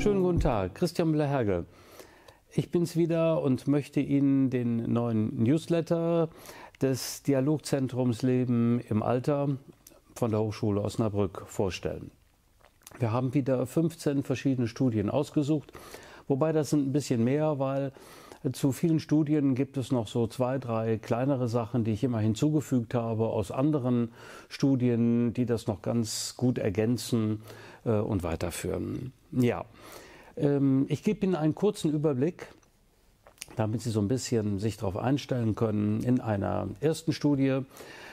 Schönen guten Tag, Christian Müller-Hergel. Ich bin's wieder und möchte Ihnen den neuen Newsletter des Dialogzentrums Leben im Alter von der Hochschule Osnabrück vorstellen. Wir haben wieder 15 verschiedene Studien ausgesucht, wobei das sind ein bisschen mehr, weil zu vielen Studien gibt es noch so zwei, drei kleinere Sachen, die ich immer hinzugefügt habe aus anderen Studien, die das noch ganz gut ergänzen äh, und weiterführen. Ja, ähm, ich gebe Ihnen einen kurzen Überblick damit Sie so ein bisschen sich darauf einstellen können. In einer ersten Studie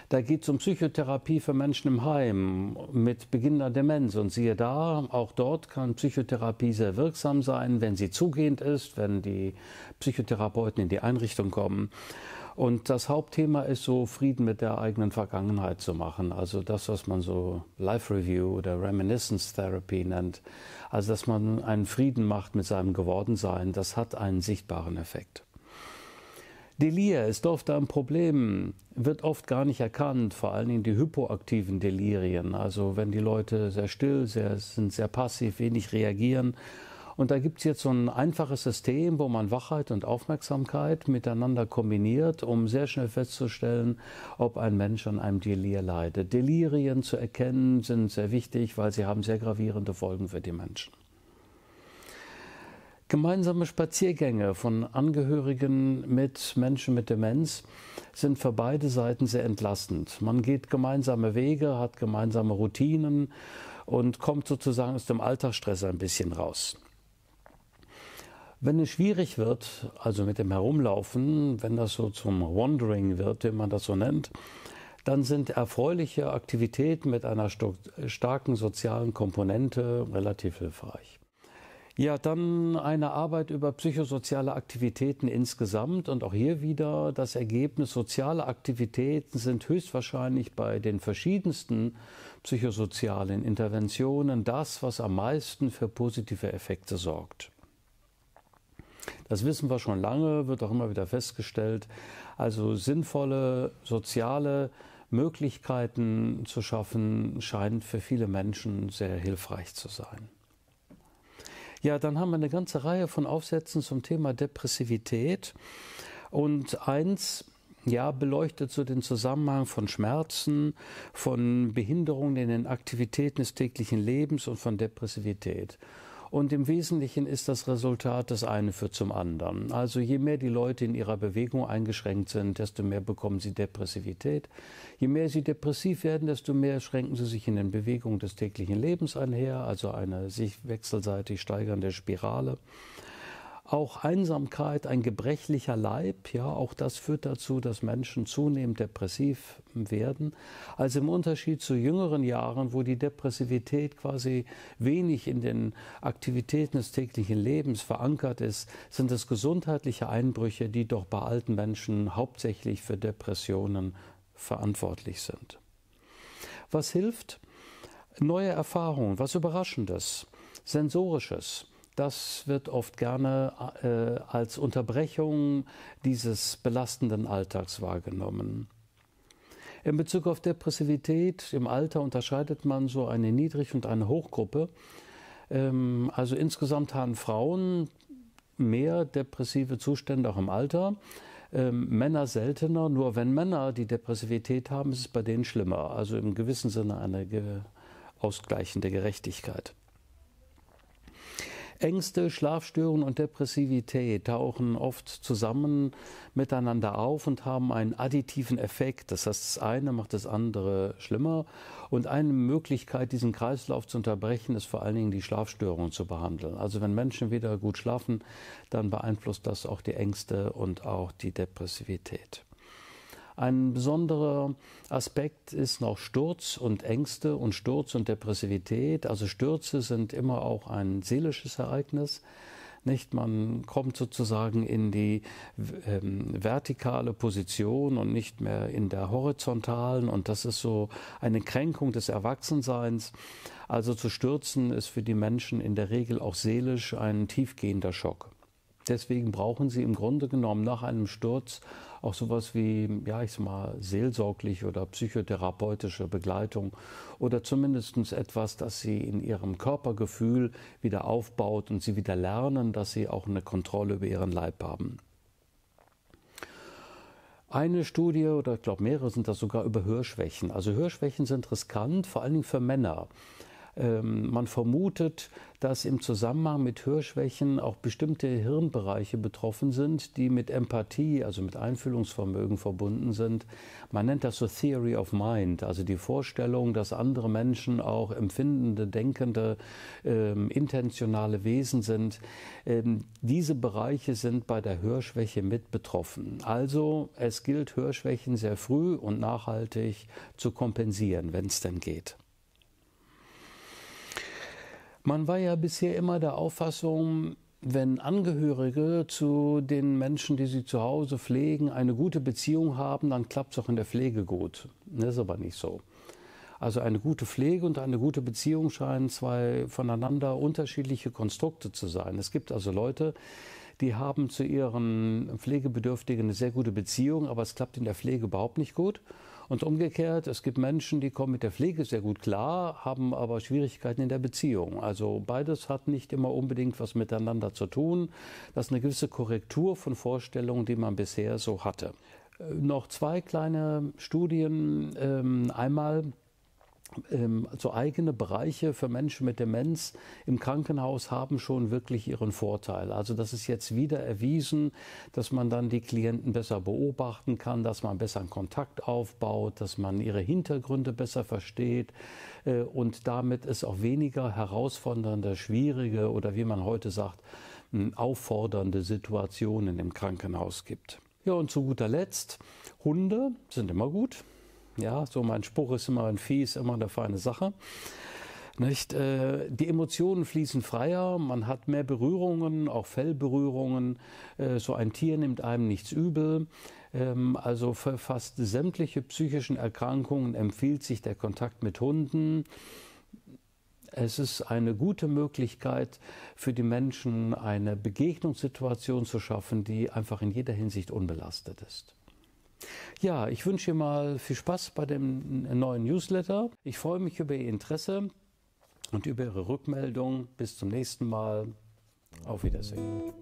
da geht es um Psychotherapie für Menschen im Heim mit beginnender Demenz. Und siehe da, auch dort kann Psychotherapie sehr wirksam sein, wenn sie zugehend ist, wenn die Psychotherapeuten in die Einrichtung kommen. Und das Hauptthema ist so, Frieden mit der eigenen Vergangenheit zu machen. Also das, was man so Life Review oder Reminiscence Therapy nennt. Also, dass man einen Frieden macht mit seinem Gewordensein, das hat einen sichtbaren Effekt. Delir ist oft ein Problem, wird oft gar nicht erkannt, vor allen Dingen die hypoaktiven Delirien, also wenn die Leute sehr still sehr, sind, sehr passiv, wenig reagieren. Und da gibt es jetzt so ein einfaches System, wo man Wachheit und Aufmerksamkeit miteinander kombiniert, um sehr schnell festzustellen, ob ein Mensch an einem Delir leidet. Delirien zu erkennen sind sehr wichtig, weil sie haben sehr gravierende Folgen für die Menschen. Gemeinsame Spaziergänge von Angehörigen mit Menschen mit Demenz sind für beide Seiten sehr entlastend. Man geht gemeinsame Wege, hat gemeinsame Routinen und kommt sozusagen aus dem Alltagsstress ein bisschen raus. Wenn es schwierig wird, also mit dem Herumlaufen, wenn das so zum Wandering wird, wie man das so nennt, dann sind erfreuliche Aktivitäten mit einer starken sozialen Komponente relativ hilfreich. Ja, dann eine Arbeit über psychosoziale Aktivitäten insgesamt und auch hier wieder das Ergebnis, soziale Aktivitäten sind höchstwahrscheinlich bei den verschiedensten psychosozialen Interventionen das, was am meisten für positive Effekte sorgt. Das wissen wir schon lange, wird auch immer wieder festgestellt. Also sinnvolle soziale Möglichkeiten zu schaffen, scheint für viele Menschen sehr hilfreich zu sein. Ja, dann haben wir eine ganze Reihe von Aufsätzen zum Thema Depressivität. Und eins ja, beleuchtet so den Zusammenhang von Schmerzen, von Behinderungen in den Aktivitäten des täglichen Lebens und von Depressivität. Und im Wesentlichen ist das Resultat, das eine führt zum anderen. Also je mehr die Leute in ihrer Bewegung eingeschränkt sind, desto mehr bekommen sie Depressivität. Je mehr sie depressiv werden, desto mehr schränken sie sich in den Bewegungen des täglichen Lebens einher, also eine sich wechselseitig steigernde Spirale. Auch Einsamkeit, ein gebrechlicher Leib, ja, auch das führt dazu, dass Menschen zunehmend depressiv werden. Also im Unterschied zu jüngeren Jahren, wo die Depressivität quasi wenig in den Aktivitäten des täglichen Lebens verankert ist, sind es gesundheitliche Einbrüche, die doch bei alten Menschen hauptsächlich für Depressionen verantwortlich sind. Was hilft? Neue Erfahrungen, was Überraschendes, Sensorisches. Das wird oft gerne äh, als Unterbrechung dieses belastenden Alltags wahrgenommen. In Bezug auf Depressivität im Alter unterscheidet man so eine Niedrig- und eine Hochgruppe. Ähm, also insgesamt haben Frauen mehr depressive Zustände auch im Alter. Ähm, Männer seltener, nur wenn Männer die Depressivität haben, ist es bei denen schlimmer. Also im gewissen Sinne eine ge ausgleichende Gerechtigkeit. Ängste, Schlafstörungen und Depressivität tauchen oft zusammen miteinander auf und haben einen additiven Effekt. Das heißt, das eine macht das andere schlimmer. Und eine Möglichkeit, diesen Kreislauf zu unterbrechen, ist vor allen Dingen die Schlafstörungen zu behandeln. Also wenn Menschen wieder gut schlafen, dann beeinflusst das auch die Ängste und auch die Depressivität. Ein besonderer Aspekt ist noch Sturz und Ängste und Sturz und Depressivität. Also Stürze sind immer auch ein seelisches Ereignis. Nicht? Man kommt sozusagen in die ähm, vertikale Position und nicht mehr in der horizontalen. Und das ist so eine Kränkung des Erwachsenseins. Also zu stürzen ist für die Menschen in der Regel auch seelisch ein tiefgehender Schock. Deswegen brauchen sie im Grunde genommen nach einem Sturz auch sowas wie, ja, ich sag mal, seelsorgliche oder psychotherapeutische Begleitung oder zumindest etwas, das sie in ihrem Körpergefühl wieder aufbaut und sie wieder lernen, dass sie auch eine Kontrolle über ihren Leib haben. Eine Studie oder ich glaube mehrere sind das sogar über Hörschwächen. Also Hörschwächen sind riskant, vor allen Dingen für Männer. Ähm, man vermutet, dass im Zusammenhang mit Hörschwächen auch bestimmte Hirnbereiche betroffen sind, die mit Empathie, also mit Einfühlungsvermögen verbunden sind. Man nennt das so Theory of Mind, also die Vorstellung, dass andere Menschen auch empfindende, denkende, ähm, intentionale Wesen sind. Ähm, diese Bereiche sind bei der Hörschwäche mit betroffen. Also es gilt, Hörschwächen sehr früh und nachhaltig zu kompensieren, wenn es denn geht. Man war ja bisher immer der Auffassung, wenn Angehörige zu den Menschen, die sie zu Hause pflegen, eine gute Beziehung haben, dann klappt es auch in der Pflege gut. Das ist aber nicht so. Also eine gute Pflege und eine gute Beziehung scheinen zwei voneinander unterschiedliche Konstrukte zu sein. Es gibt also Leute, die haben zu ihren Pflegebedürftigen eine sehr gute Beziehung, aber es klappt in der Pflege überhaupt nicht gut. Und umgekehrt, es gibt Menschen, die kommen mit der Pflege sehr gut klar, haben aber Schwierigkeiten in der Beziehung. Also beides hat nicht immer unbedingt was miteinander zu tun. Das ist eine gewisse Korrektur von Vorstellungen, die man bisher so hatte. Äh, noch zwei kleine Studien. Ähm, einmal ähm, so also eigene Bereiche für Menschen mit Demenz im Krankenhaus haben schon wirklich ihren Vorteil. Also das ist jetzt wieder erwiesen, dass man dann die Klienten besser beobachten kann, dass man besser einen Kontakt aufbaut, dass man ihre Hintergründe besser versteht äh, und damit es auch weniger herausfordernde, schwierige oder wie man heute sagt, auffordernde Situationen im Krankenhaus gibt. Ja, und zu guter Letzt, Hunde sind immer gut. Ja, so mein Spruch ist immer ein Vieh, ist immer eine feine Sache. Nicht? Äh, die Emotionen fließen freier, man hat mehr Berührungen, auch Fellberührungen. Äh, so ein Tier nimmt einem nichts übel. Ähm, also für fast sämtliche psychischen Erkrankungen empfiehlt sich der Kontakt mit Hunden. Es ist eine gute Möglichkeit für die Menschen, eine Begegnungssituation zu schaffen, die einfach in jeder Hinsicht unbelastet ist. Ja, ich wünsche Ihnen mal viel Spaß bei dem neuen Newsletter. Ich freue mich über Ihr Interesse und über Ihre Rückmeldung. Bis zum nächsten Mal. Auf Wiedersehen.